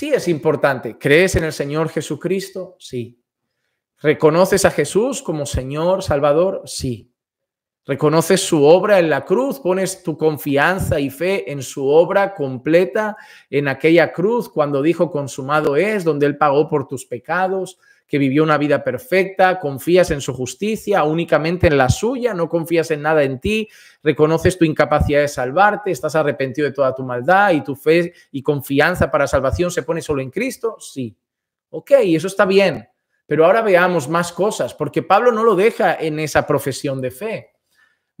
Sí, es importante. ¿Crees en el Señor Jesucristo? Sí. ¿Reconoces a Jesús como Señor, Salvador? Sí. Reconoces su obra en la cruz, pones tu confianza y fe en su obra completa en aquella cruz cuando dijo consumado es, donde él pagó por tus pecados, que vivió una vida perfecta, confías en su justicia, únicamente en la suya, no confías en nada en ti, reconoces tu incapacidad de salvarte, estás arrepentido de toda tu maldad y tu fe y confianza para salvación se pone solo en Cristo, sí. Ok, eso está bien, pero ahora veamos más cosas, porque Pablo no lo deja en esa profesión de fe.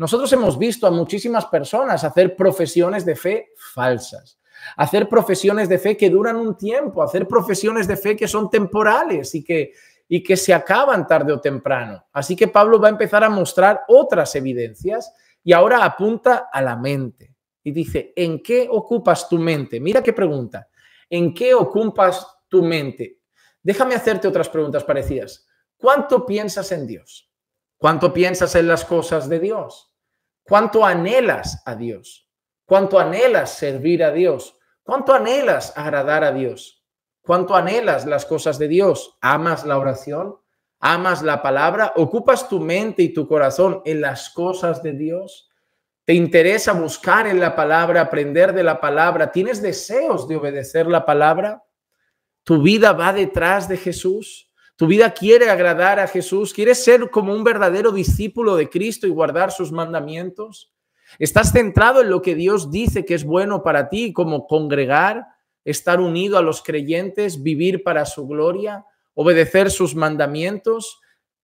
Nosotros hemos visto a muchísimas personas hacer profesiones de fe falsas, hacer profesiones de fe que duran un tiempo, hacer profesiones de fe que son temporales y que, y que se acaban tarde o temprano. Así que Pablo va a empezar a mostrar otras evidencias y ahora apunta a la mente y dice, ¿en qué ocupas tu mente? Mira qué pregunta. ¿En qué ocupas tu mente? Déjame hacerte otras preguntas parecidas. ¿Cuánto piensas en Dios? ¿Cuánto piensas en las cosas de Dios? ¿Cuánto anhelas a Dios? ¿Cuánto anhelas servir a Dios? ¿Cuánto anhelas agradar a Dios? ¿Cuánto anhelas las cosas de Dios? ¿Amas la oración? ¿Amas la palabra? ¿Ocupas tu mente y tu corazón en las cosas de Dios? ¿Te interesa buscar en la palabra, aprender de la palabra? ¿Tienes deseos de obedecer la palabra? ¿Tu vida va detrás de Jesús? Tu vida quiere agradar a Jesús, quieres ser como un verdadero discípulo de Cristo y guardar sus mandamientos. Estás centrado en lo que Dios dice que es bueno para ti, como congregar, estar unido a los creyentes, vivir para su gloria, obedecer sus mandamientos.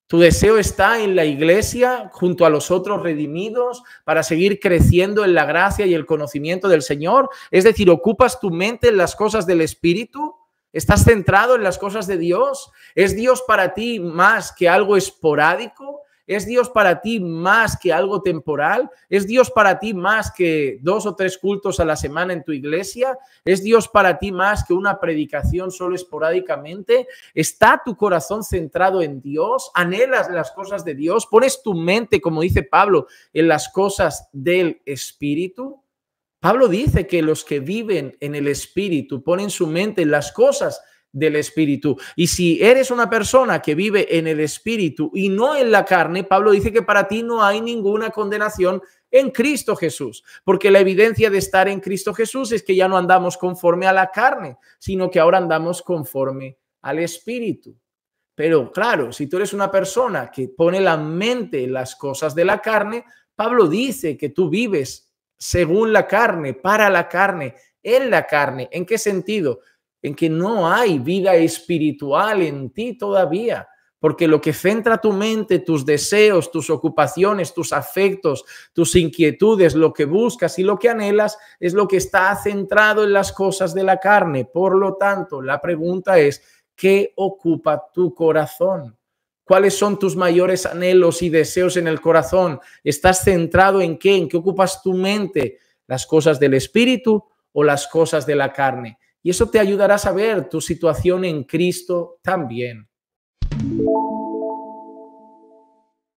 Tu deseo está en la iglesia, junto a los otros redimidos, para seguir creciendo en la gracia y el conocimiento del Señor. Es decir, ocupas tu mente en las cosas del Espíritu ¿Estás centrado en las cosas de Dios? ¿Es Dios para ti más que algo esporádico? ¿Es Dios para ti más que algo temporal? ¿Es Dios para ti más que dos o tres cultos a la semana en tu iglesia? ¿Es Dios para ti más que una predicación solo esporádicamente? ¿Está tu corazón centrado en Dios? ¿Anhelas las cosas de Dios? ¿Pones tu mente, como dice Pablo, en las cosas del Espíritu? Pablo dice que los que viven en el Espíritu ponen su mente en las cosas del Espíritu. Y si eres una persona que vive en el Espíritu y no en la carne, Pablo dice que para ti no hay ninguna condenación en Cristo Jesús, porque la evidencia de estar en Cristo Jesús es que ya no andamos conforme a la carne, sino que ahora andamos conforme al Espíritu. Pero claro, si tú eres una persona que pone la mente en las cosas de la carne, Pablo dice que tú vives según la carne, para la carne, en la carne. ¿En qué sentido? En que no hay vida espiritual en ti todavía. Porque lo que centra tu mente, tus deseos, tus ocupaciones, tus afectos, tus inquietudes, lo que buscas y lo que anhelas, es lo que está centrado en las cosas de la carne. Por lo tanto, la pregunta es, ¿qué ocupa tu corazón? ¿Cuáles son tus mayores anhelos y deseos en el corazón? ¿Estás centrado en qué? ¿En qué ocupas tu mente? ¿Las cosas del espíritu o las cosas de la carne? Y eso te ayudará a saber tu situación en Cristo también.